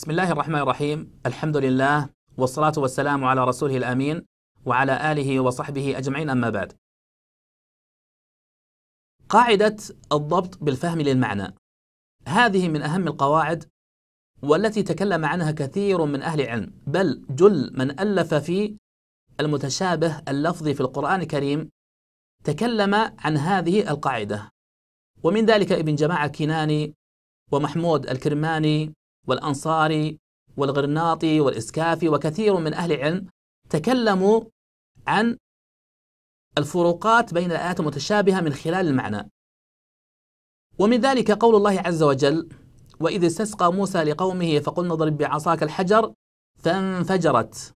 بسم الله الرحمن الرحيم الحمد لله والصلاة والسلام على رسوله الأمين وعلى آله وصحبه أجمعين أما بعد قاعدة الضبط بالفهم للمعنى هذه من أهم القواعد والتي تكلم عنها كثير من أهل العلم بل جل من ألف في المتشابه اللفظي في القرآن الكريم تكلم عن هذه القاعدة ومن ذلك ابن جماعة كناني ومحمود الكرماني والأنصاري والغرناطي والإسكافي وكثير من أهل العلم تكلموا عن الفروقات بين الآيات المتشابهة من خلال المعنى ومن ذلك قول الله عز وجل وإذ استسقى موسى لقومه فقلنا اضرب بعصاك الحجر فانفجرت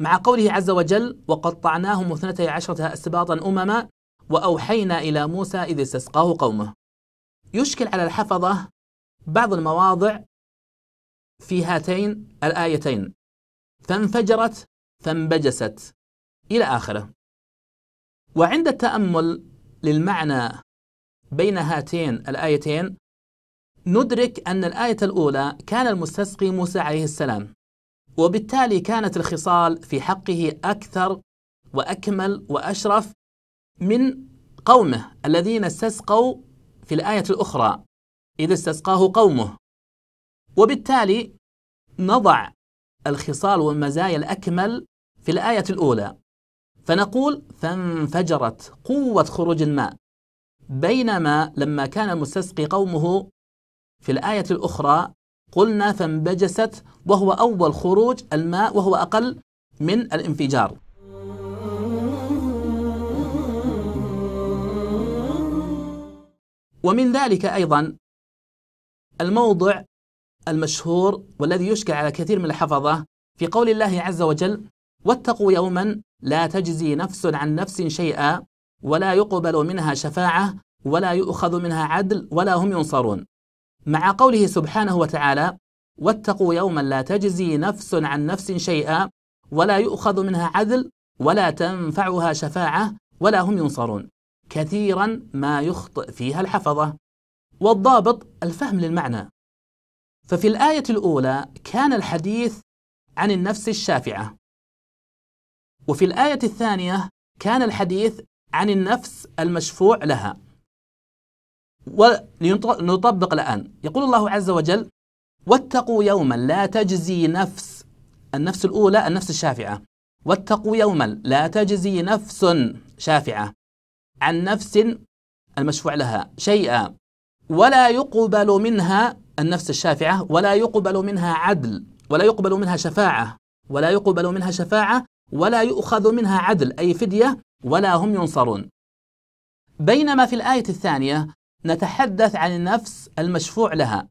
مع قوله عز وجل وقطعناهم اثنتي عشرة أسباطا أمما وأوحينا إلى موسى إذ استسقاه قومه يشكل على الحفظة بعض المواضع في هاتين الآيتين فانفجرت فانبجست إلى آخره وعند التأمل للمعنى بين هاتين الآيتين ندرك أن الآية الأولى كان المستسقي موسى عليه السلام وبالتالي كانت الخصال في حقه أكثر وأكمل وأشرف من قومه الذين استسقوا في الآية الأخرى إذ استسقاه قومه وبالتالي نضع الخصال والمزايا الأكمل في الآية الأولى فنقول فانفجرت قوة خروج الماء بينما لما كان المستسقي قومه في الآية الأخرى قلنا فانبجست وهو أول خروج الماء وهو أقل من الانفجار ومن ذلك أيضا الموضع المشهور والذي يشكل على كثير من الحفظة في قول الله عز وجل واتقوا يوما لا تجزي نفس عن نفس شيئا ولا يقبل منها شفاعة ولا يؤخذ منها عدل ولا هم ينصرون مع قوله سبحانه وتعالى واتقوا يوما لا تجزي نفس عن نفس شيئا ولا يؤخذ منها عدل ولا تنفعها شفاعة ولا هم ينصرون كثيرا ما يخطئ فيها الحفظة والضابط الفهم للمعنى ففي الآية الأولى كان الحديث عن النفس الشافعة وفي الآية الثانية كان الحديث عن النفس المشفوع لها ولنطبق الآن يقول الله عز وجل واتقوا يوما لا تجزي نفس النفس الأولى النفس الشافعة واتقوا يوما لا تجزي نفس شافعة عن نفس المشفوع لها شيئا ولا يقبل منها النفس الشافعة ولا يقبل منها عدل ولا يقبل منها شفاعة ولا يقبل منها شفاعة ولا يؤخذ منها عدل أي فدية ولا هم ينصرون بينما في الآية الثانية نتحدث عن النفس المشفوع لها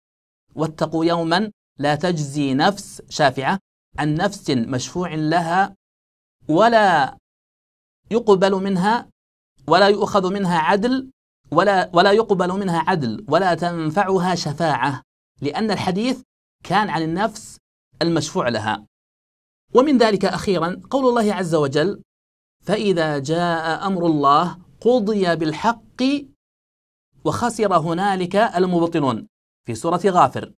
واتقوا يوما لا تجزي نفس شافعة عن نفس مشفوع لها ولا يقبل منها ولا يؤخذ منها عدل ولا ولا يقبل منها عدل ولا تنفعها شفاعة لأن الحديث كان عن النفس المشفوع لها ومن ذلك أخيرا قول الله عز وجل فإذا جاء أمر الله قضي بالحق وخسر هنالك المبطلون في سورة غافر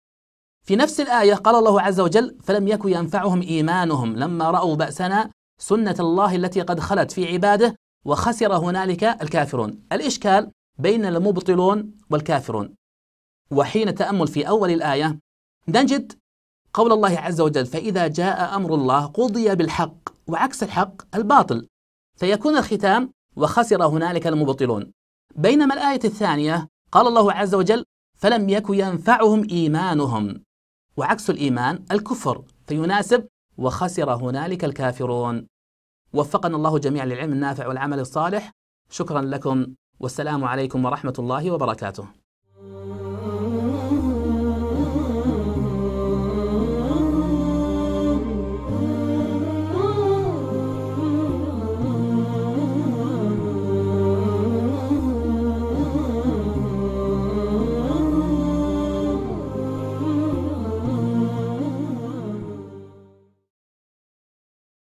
في نفس الآية قال الله عز وجل فلم يكن ينفعهم إيمانهم لما رأوا بأسنا سنة الله التي قد خلت في عباده وخسر هنالك الكافرون الإشكال بين المبطلون والكافرون وحين التأمل في أول الآية نجد قول الله عز وجل فإذا جاء أمر الله قضي بالحق وعكس الحق الباطل فيكون الختام وخسر هنالك المبطلون بينما الآية الثانية قال الله عز وجل فلم يك ينفعهم إيمانهم وعكس الإيمان الكفر فيناسب وخسر هنالك الكافرون وفقنا الله جميعا للعلم النافع والعمل الصالح شكرا لكم والسلام عليكم ورحمة الله وبركاته